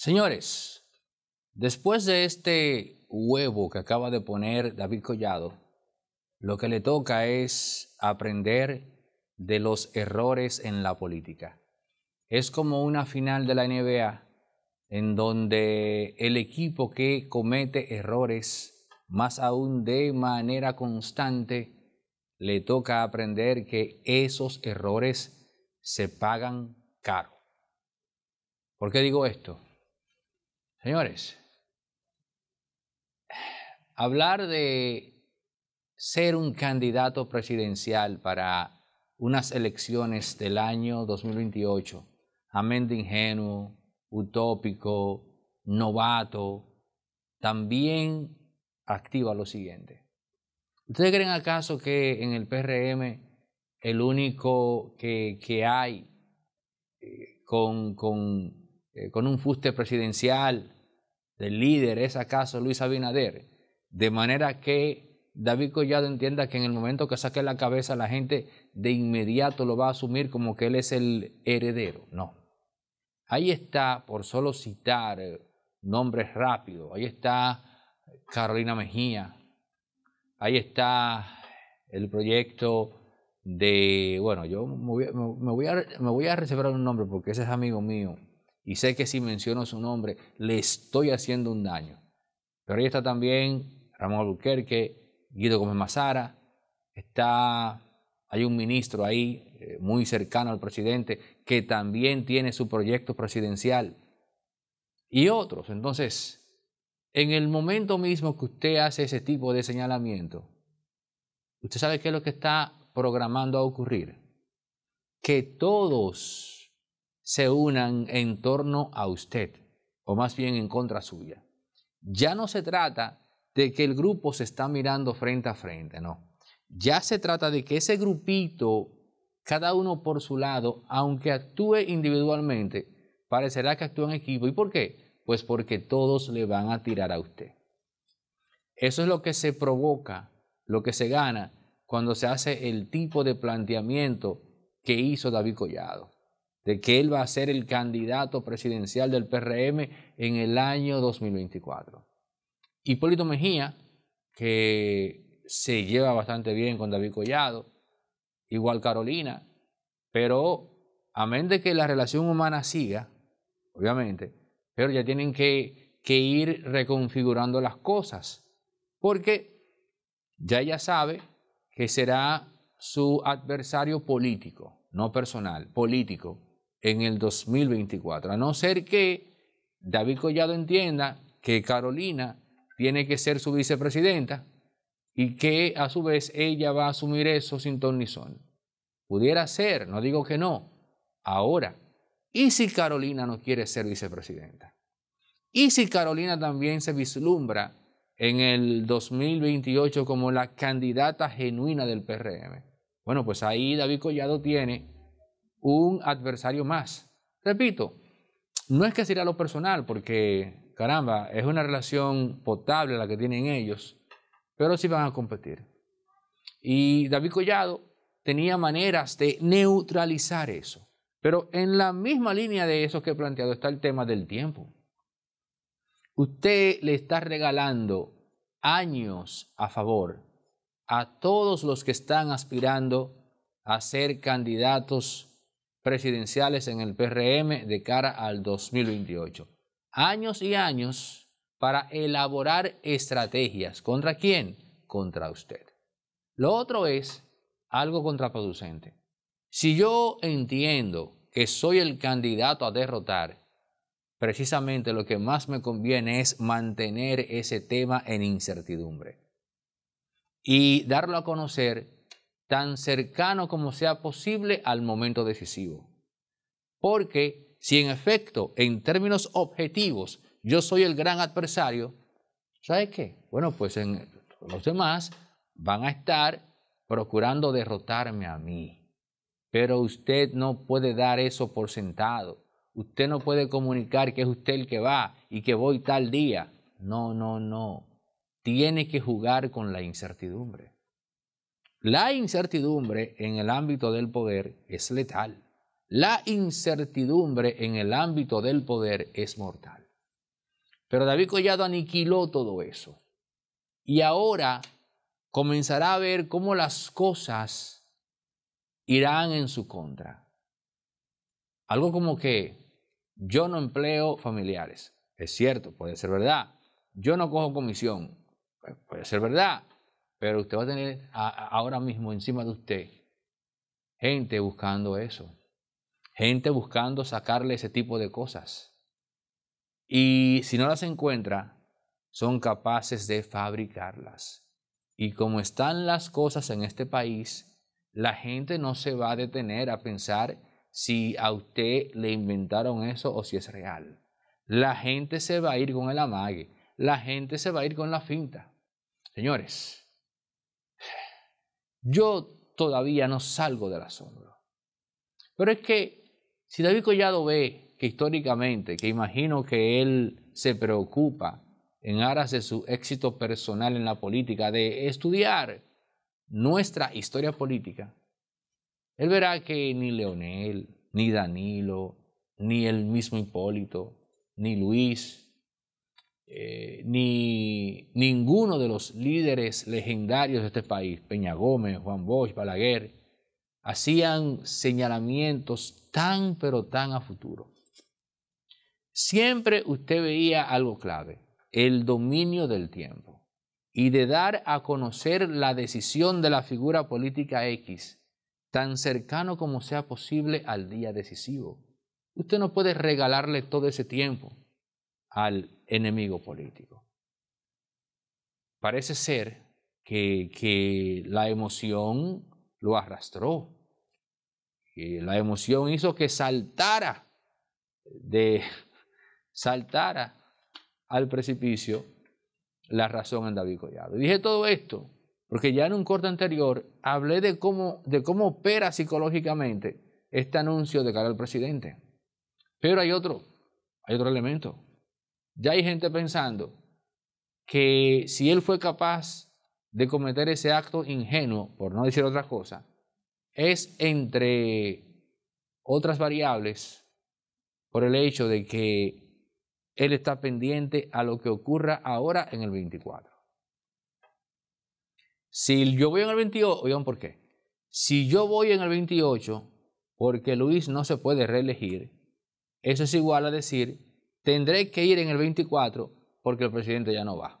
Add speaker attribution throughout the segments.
Speaker 1: Señores, después de este huevo que acaba de poner David Collado, lo que le toca es aprender de los errores en la política. Es como una final de la NBA en donde el equipo que comete errores, más aún de manera constante, le toca aprender que esos errores se pagan caro. ¿Por qué digo esto? Señores, hablar de ser un candidato presidencial para unas elecciones del año 2028, amén de ingenuo, utópico, novato, también activa lo siguiente. ¿Ustedes creen acaso que en el PRM el único que, hay eh, con eh, con un fuste presidencial del líder, ¿es acaso Luis Abinader? De manera que David Collado entienda que en el momento que saque la cabeza la gente de inmediato lo va a asumir como que él es el heredero. No. Ahí está, por solo citar eh, nombres rápidos, ahí está Carolina Mejía, ahí está el proyecto de, bueno, yo voy, a, me voy a reservar un nombre porque ese es amigo mío, y sé que si menciono su nombre, le estoy haciendo un daño. Pero ahí está también Ramón Albuquerque, Guido Gómez Mazara, está, hay un ministro ahí eh, muy cercano al presidente que también tiene su proyecto presidencial y otros. Entonces, en el momento mismo que usted hace ese tipo de señalamiento, usted sabe qué es lo que está programando a ocurrir. Que todos se unan en torno a usted, o más bien en contra suya. Ya no se trata de que el grupo se está mirando frente a frente, no. Ya se trata de que ese grupito, cada uno por su lado, aunque actúe individualmente, parecerá que actúa en equipo. ¿Y por qué? Pues porque todos le van a tirar a usted. Eso es lo que se provoca, lo que se gana cuando se hace el tipo de planteamiento que hizo David Collado de que él va a ser el candidato presidencial del PRM en el año 2024. Hipólito Mejía, que se lleva bastante bien con David Collado, igual Carolina, pero menos de que la relación humana siga, obviamente, pero ya tienen que, que ir reconfigurando las cosas, porque ya ella sabe que será su adversario político, no personal, político, en el 2024, a no ser que David Collado entienda que Carolina tiene que ser su vicepresidenta y que a su vez ella va a asumir eso sin ton ni son. Pudiera ser, no digo que no. Ahora, ¿y si Carolina no quiere ser vicepresidenta? ¿Y si Carolina también se vislumbra en el 2028 como la candidata genuina del PRM? Bueno, pues ahí David Collado tiene un adversario más. Repito, no es que sea lo personal, porque caramba, es una relación potable la que tienen ellos, pero sí van a competir. Y David Collado tenía maneras de neutralizar eso. Pero en la misma línea de eso que he planteado está el tema del tiempo. Usted le está regalando años a favor a todos los que están aspirando a ser candidatos presidenciales en el PRM de cara al 2028. Años y años para elaborar estrategias. ¿Contra quién? Contra usted. Lo otro es algo contraproducente. Si yo entiendo que soy el candidato a derrotar, precisamente lo que más me conviene es mantener ese tema en incertidumbre y darlo a conocer tan cercano como sea posible al momento decisivo. Porque si en efecto, en términos objetivos, yo soy el gran adversario, ¿sabe qué? Bueno, pues en, los demás van a estar procurando derrotarme a mí. Pero usted no puede dar eso por sentado. Usted no puede comunicar que es usted el que va y que voy tal día. No, no, no. Tiene que jugar con la incertidumbre. La incertidumbre en el ámbito del poder es letal. La incertidumbre en el ámbito del poder es mortal. Pero David Collado aniquiló todo eso. Y ahora comenzará a ver cómo las cosas irán en su contra. Algo como que yo no empleo familiares. Es cierto, puede ser verdad. Yo no cojo comisión. Pues puede ser verdad. Pero usted va a tener ahora mismo encima de usted gente buscando eso, gente buscando sacarle ese tipo de cosas. Y si no las encuentra, son capaces de fabricarlas. Y como están las cosas en este país, la gente no se va a detener a pensar si a usted le inventaron eso o si es real. La gente se va a ir con el amague, la gente se va a ir con la finta. Señores, yo todavía no salgo del asombro. Pero es que si David Collado ve que históricamente, que imagino que él se preocupa en aras de su éxito personal en la política, de estudiar nuestra historia política, él verá que ni Leonel, ni Danilo, ni el mismo Hipólito, ni Luis, eh, ni ninguno de los líderes legendarios de este país, Peña Gómez, Juan Bosch, Balaguer, hacían señalamientos tan pero tan a futuro. Siempre usted veía algo clave, el dominio del tiempo y de dar a conocer la decisión de la figura política X tan cercano como sea posible al día decisivo. Usted no puede regalarle todo ese tiempo al enemigo político. Parece ser que, la emoción lo arrastró, que la emoción hizo que saltara de saltara al precipicio la razón en David Collado. Dije todo esto porque ya en un corte anterior hablé de cómo, de cómo opera psicológicamente este anuncio de cara al presidente. Pero hay otro, hay otro elemento. Ya hay gente pensando que si él fue capaz de cometer ese acto ingenuo, por no decir otra cosa, es entre otras variables por el hecho de que él está pendiente a lo que ocurra ahora en el 24. Si yo voy en el 28, oigan por qué. Si yo voy en el 28 porque Luis no se puede reelegir, eso es igual a decir tendré que ir en el 24 porque el presidente ya no va.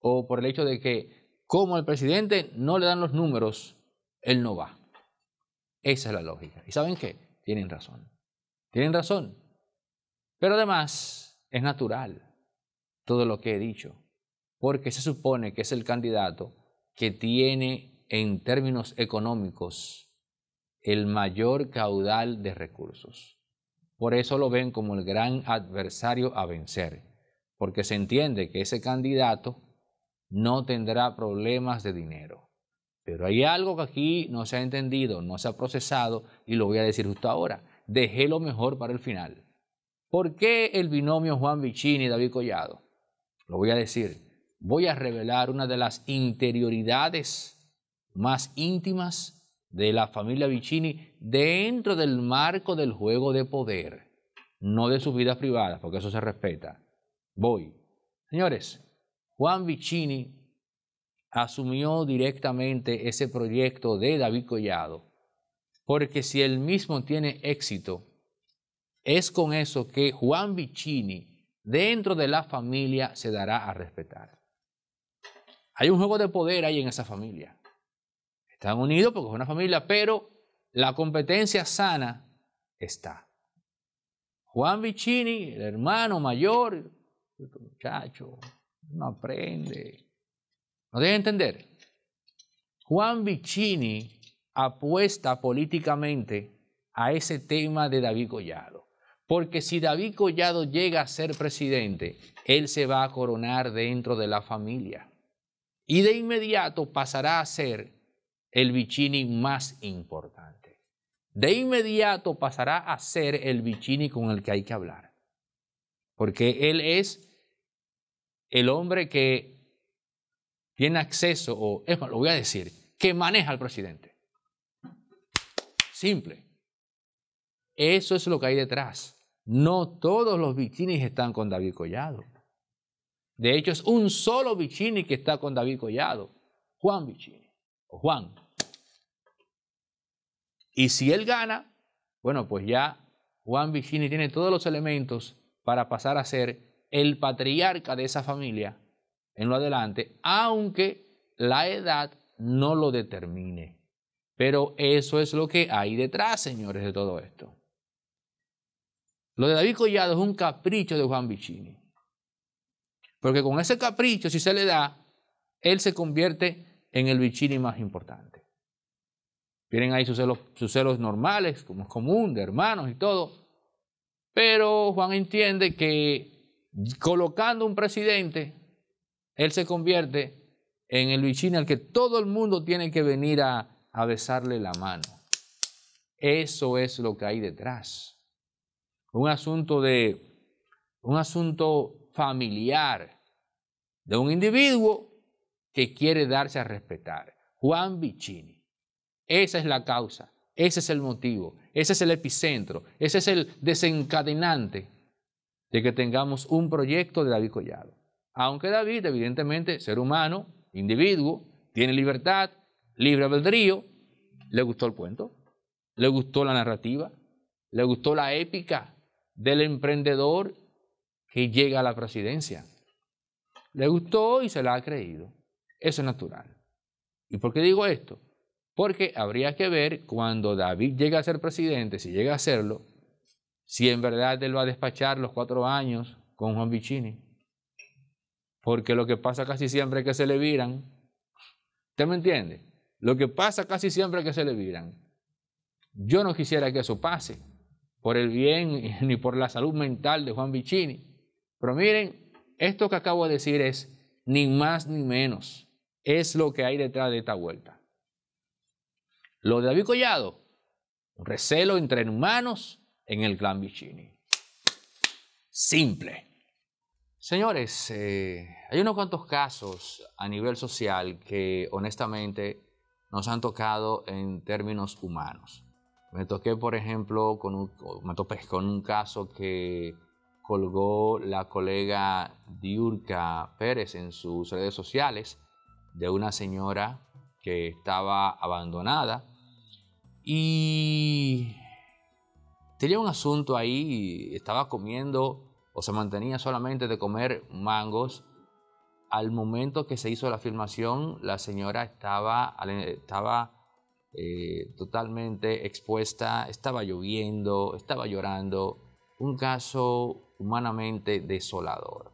Speaker 1: O por el hecho de que como el presidente no le dan los números, él no va. Esa es la lógica. ¿Y saben qué? Tienen razón. Tienen razón. Pero además es natural todo lo que he dicho, porque se supone que es el candidato que tiene en términos económicos el mayor caudal de recursos. Por eso lo ven como el gran adversario a vencer, porque se entiende que ese candidato no tendrá problemas de dinero. Pero hay algo que aquí no se ha entendido, no se ha procesado y lo voy a decir justo ahora. Dejé lo mejor para el final. ¿Por qué el binomio Juan Vicini y David Collado? Lo voy a decir. Voy a revelar una de las interioridades más íntimas de la familia Vicini dentro del marco del juego de poder, no de sus vidas privadas, porque eso se respeta. Voy. Señores, Juan Vicini asumió directamente ese proyecto de David Collado, porque si él mismo tiene éxito, es con eso que Juan Vicini dentro de la familia se dará a respetar. Hay un juego de poder ahí en esa familia. Están unidos porque es una familia, pero la competencia sana está. Juan Vicini, el hermano mayor, muchacho, no aprende. ¿No debe entender? Juan Vicini apuesta políticamente a ese tema de David Collado. Porque si David Collado llega a ser presidente, él se va a coronar dentro de la familia. Y de inmediato pasará a ser el bichini más importante. De inmediato pasará a ser el bichini con el que hay que hablar, porque él es el hombre que tiene acceso, o es lo voy a decir, que maneja al presidente. Simple. Eso es lo que hay detrás. No todos los bichinis están con David Collado. De hecho, es un solo bichini que está con David Collado, Juan Bichini. Juan. Y si él gana, bueno, pues ya Juan Vicini tiene todos los elementos para pasar a ser el patriarca de esa familia en lo adelante, aunque la edad no lo determine. Pero eso es lo que hay detrás, señores, de todo esto. Lo de David Collado es un capricho de Juan Vicini. Porque con ese capricho, si se le da, él se convierte en el bichini más importante. Tienen ahí sus celos, sus celos normales, como es común, de hermanos y todo. Pero Juan entiende que colocando un presidente, él se convierte en el bichini al que todo el mundo tiene que venir a, a besarle la mano. Eso es lo que hay detrás. Un asunto de un asunto familiar de un individuo que quiere darse a respetar. Juan Vicini. Esa es la causa, ese es el motivo, ese es el epicentro, ese es el desencadenante de que tengamos un proyecto de David Collado. Aunque David, evidentemente, ser humano, individuo, tiene libertad, libre albedrío, le gustó el cuento, le gustó la narrativa, le gustó la épica del emprendedor que llega a la presidencia. Le gustó y se la ha creído. Eso es natural. ¿Y por qué digo esto? Porque habría que ver cuando David llega a ser presidente, si llega a serlo, si en verdad él va a despachar los cuatro años con Juan Bicini. Porque lo que pasa casi siempre es que se le viran. ¿Usted me entiende? Lo que pasa casi siempre es que se le viran. Yo no quisiera que eso pase por el bien ni por la salud mental de Juan Bicini. Pero miren, esto que acabo de decir es ni más ni menos es lo que hay detrás de esta vuelta. Lo de David Collado, recelo entre humanos en el clan Vicini. Simple. Señores, eh, hay unos cuantos casos a nivel social que honestamente nos han tocado en términos humanos. Me toqué, por ejemplo, con un, me con un caso que colgó la colega Diurka Pérez en sus redes sociales de una señora que estaba abandonada. Y tenía un asunto ahí, estaba comiendo o se mantenía solamente de comer mangos. Al momento que se hizo la filmación, la señora estaba, estaba eh, totalmente expuesta, estaba lloviendo, estaba llorando. Un caso humanamente desolador.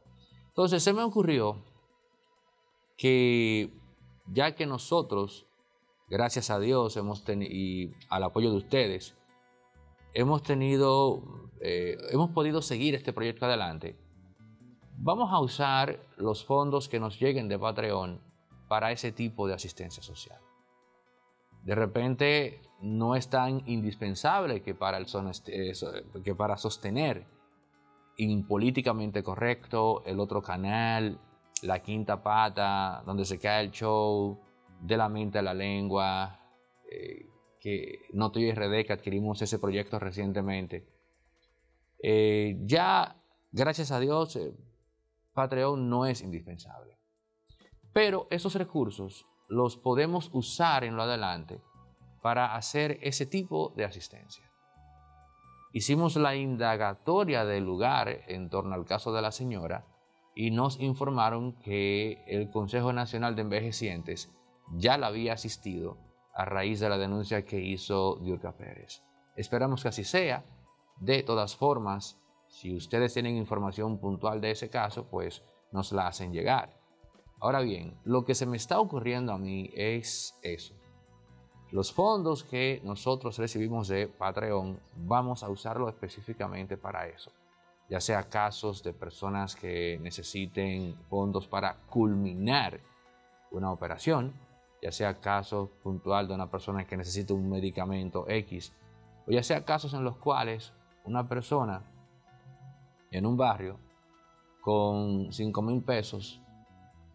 Speaker 1: Entonces se me ocurrió que ya que nosotros, gracias a Dios hemos y al apoyo de ustedes, hemos tenido, eh, hemos podido seguir este proyecto adelante, vamos a usar los fondos que nos lleguen de Patreon para ese tipo de asistencia social. De repente no es tan indispensable que para, el este, eh, que para sostener impolíticamente correcto el otro canal, la quinta pata, donde se cae el show, de la mente a la lengua, eh, que Noto y Rebeca adquirimos ese proyecto recientemente. Eh, ya, gracias a Dios, eh, Patreon no es indispensable. Pero esos recursos los podemos usar en lo adelante para hacer ese tipo de asistencia. Hicimos la indagatoria del lugar en torno al caso de la señora y nos informaron que el Consejo Nacional de Envejecientes ya la había asistido a raíz de la denuncia que hizo Diorca Pérez. Esperamos que así sea. De todas formas, si ustedes tienen información puntual de ese caso, pues nos la hacen llegar. Ahora bien, lo que se me está ocurriendo a mí es eso. Los fondos que nosotros recibimos de Patreon vamos a usarlo específicamente para eso ya sea casos de personas que necesiten fondos para culminar una operación, ya sea casos puntual de una persona que necesita un medicamento X, o ya sea casos en los cuales una persona en un barrio con 5 mil pesos,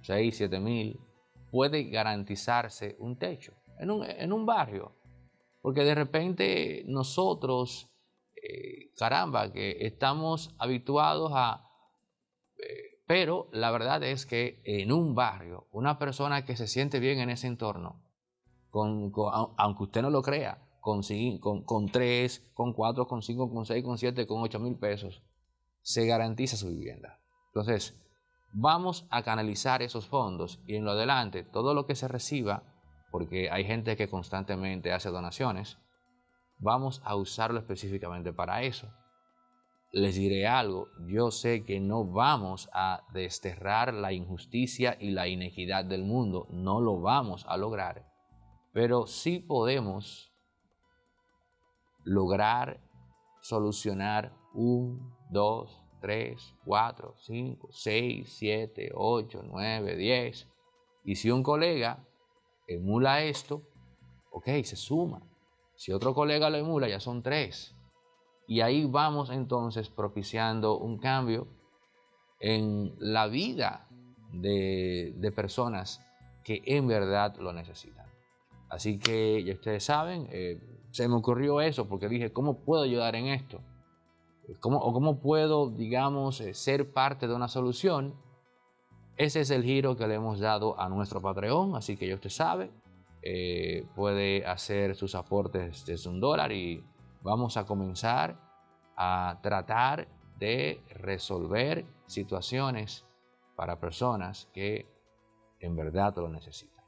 Speaker 1: 6, 7 mil, puede garantizarse un techo en un, en un barrio. Porque de repente nosotros eh, caramba, que estamos habituados a... Eh, pero la verdad es que en un barrio, una persona que se siente bien en ese entorno, con, aunque usted no lo crea, con, con, con 3, con 4, con 5, con 6, con 7, con 8 mil pesos, se garantiza su vivienda. Entonces, vamos a canalizar esos fondos y en lo adelante, todo lo que se reciba, porque hay gente que constantemente hace donaciones, vamos a usarlo específicamente para eso. Les diré algo, yo sé que no vamos a desterrar la injusticia y la inequidad del mundo, no lo vamos a lograr, pero sí podemos lograr solucionar un, dos, 3, 4, 5, 6, siete, 8, 9, diez. Y si un colega emula esto, ok, se suma. Si otro colega lo emula, ya son tres. Y ahí vamos entonces propiciando un cambio en la vida de, personas que en verdad lo necesitan. Así que ya ustedes saben, eh, se me ocurrió eso porque dije, ¿cómo puedo ayudar en esto? ¿Cómo, ¿O cómo puedo, digamos, eh, ser parte de una solución? Ese es el giro que le hemos dado a nuestro Patreon, así que ya usted sabe, eh, puede hacer sus aportes desde un dólar y vamos a comenzar a tratar de resolver situaciones para personas que en verdad lo necesitan.